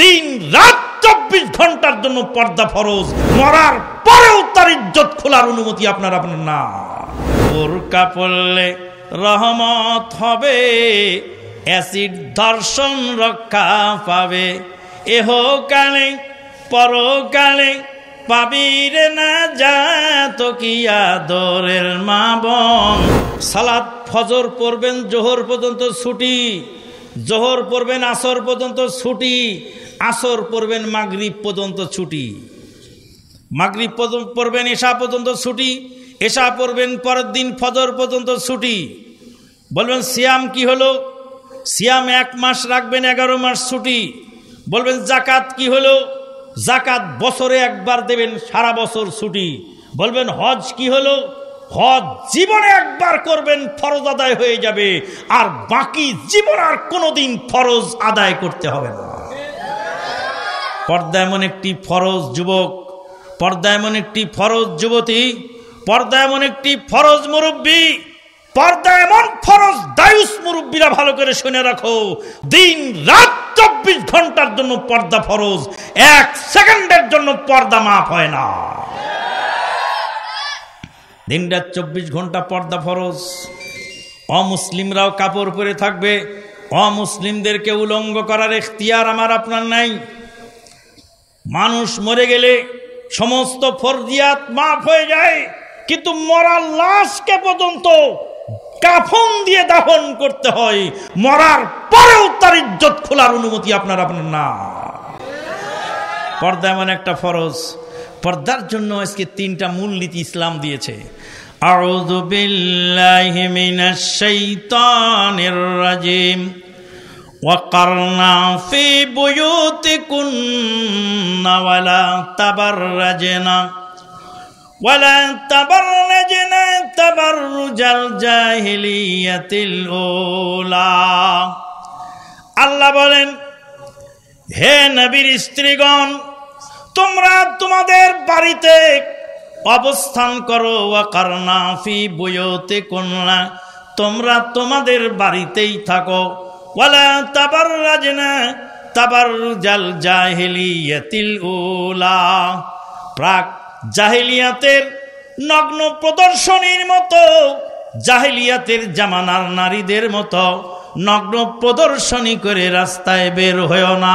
দিন রাত চব্বিশ ঘন্টার জন্য পর্দা ফরজ মরার পরেও তার ইজ্জত খোলার অনুমতি আপনার আপনার না বোরকা পড়লে রহমত হবে অ্যাসিড দর্শন রক্ষা পাবে এহকালে পরকালে পাবির না যাত কি আদরের মা বন সালাদ ফজর পড়বেন জোহর পর্যন্ত ছুটি জোহর পড়বেন আসর পর্যন্ত ছুটি আসর পড়বেন মাগরিব পর্যন্ত ছুটি মাগরিব পড়বেন এশা পর্যন্ত ছুটি এশা পড়বেন পরের দিন ফজর পর্যন্ত ছুটি বলবেন সিয়াম কি হলো সিয়াম এক মাস রাখবেন এগারো মাস ছুটি বলবেন জাকাত কি হলো জাকাত বছরে একবার দেবেন সারা বছর ছুটি বলবেন হজ কি হলো হজ জীবনে একবার করবেন ফরজ আদায় হয়ে যাবে আর বাকি জীবন আর কোনোদিন ফরজ আদায় করতে হবে না পর্দা এমন একটি ফরজ যুবক পর্দা এমন একটি ফরজ যুবতী পর্দা এমন একটি ফরজ মুরব্বী পর্দা এমন ফরজ দায়ুস মুরব্বীরা ভালো করে শুনে রাখো দিন রাত চব্বিশ ঘন্টার জন্য পর্দা ফরজ এক সেকেন্ডের জন্য পর্দা মাফ হয় না দিন রাত চব্বিশ ঘন্টা পর্দা ফরজ অমুসলিমরাও কাপড় পরে থাকবে অমুসলিমদেরকে উলঙ্গ করার এখতিয়ার আমার আপনার নাই মানুষ মরে গেলে সমস্ত ফরজিয়াত মাফ হয়ে যায় কিন্তু মরার লাশকে পর্যন্ত কাফন দিয়ে দাফন করতে হয় মরার পরেও তার ইজ্জত খোলার অনুমতি আপনার আপনার না পর্দা এমন একটা ফরজ পর্দার জন্য আজকে তিনটা মূলনীতি ইসলাম দিয়েছে أعوذ بالله من الشيطان الرجيم وقرنا في بيوتكن ولا تبرجنا ولا تبرجنا تبرج الجاهلية الأولى আল্লাহ বলেন হে নবীর স্ত্রীগণ তোমরা তোমাদের বাড়িতে অবস্থান করো ওয়াকারনা ফি বইতে কন্যা তোমরা তোমাদের বাড়িতেই থাকো ওয়ালা তাবার না তাবার জাল জাহিলিয়াতিল ওলা প্রাক জাহেলিয়াতের নগ্ন প্রদর্শনীর মতো জাহেলিয়াতের জামানার নারীদের মতো নগ্ন প্রদর্শনী করে রাস্তায় বের হয় না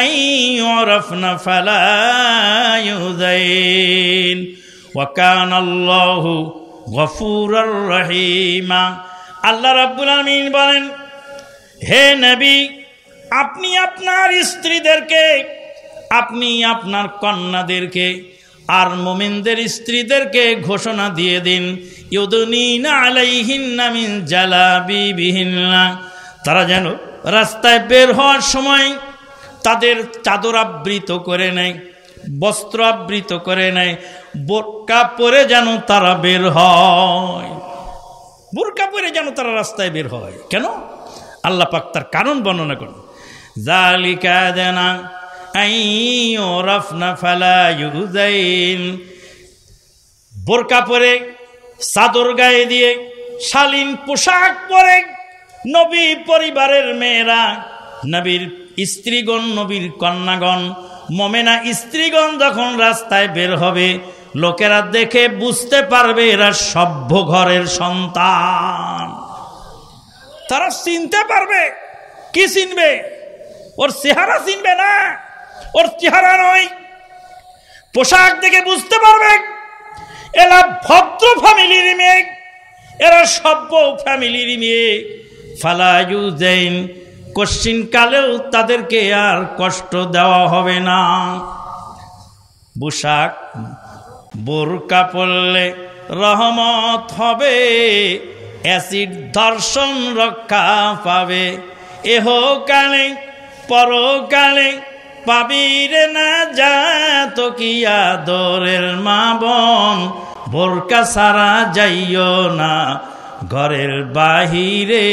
أن فلا يهدين وكان الله غفورا رحيما আল্লাহ রাব্বুল আলমিন বলেন হে নবী আপনি আপনার স্ত্রীদেরকে আপনি আপনার কন্যাদেরকে আর মোমিনদের স্ত্রীদেরকে ঘোষণা দিয়ে দিন ইউদুনিনা আলাইহিন্না মিন জালাবি বিহিন্না তারা যেন রাস্তায় বের হওয়ার সময় তাদের চাদর আবৃত করে নেয় বস্ত্র আবৃত করে নেয় বোরকা পরে যেন তারা বের হয় বোরকা পরে যেন তারা রাস্তায় বের হয় কেন আল্লাহ পাক তার কারণ বর্ণনা করেন জালিকা দেনা বোরকা পরে চাদর গায়ে দিয়ে শালীন পোশাক পরে নবী পরিবারের মেয়েরা নবীর স্ত্রীগণ নবীর কন্যাগণ মমেনা স্ত্রীগণ যখন রাস্তায় বের হবে লোকেরা দেখে বুঝতে পারবে এরা সভ্য ঘরের সন্তান তারা চিনতে পারবে কি চিনবে ওর চেহারা চিনবে না ওর চেহারা নয় পোশাক দেখে বুঝতে পারবে এরা ভদ্র ফ্যামিলির মেয়ে এরা সভ্য ফ্যামিলির মেয়ে ফালায়ু কশ্চিনকালেও তাদেরকে আর কষ্ট দেওয়া হবে না পোশাক বোরকা পড়লে রহমত হবে অ্যাসিড ধর্ষণ রক্ষা পাবে পর কালে পাবির না যাত কিয়া দোরের মা বন বোরকা সারা যাইও না ঘরের বাহিরে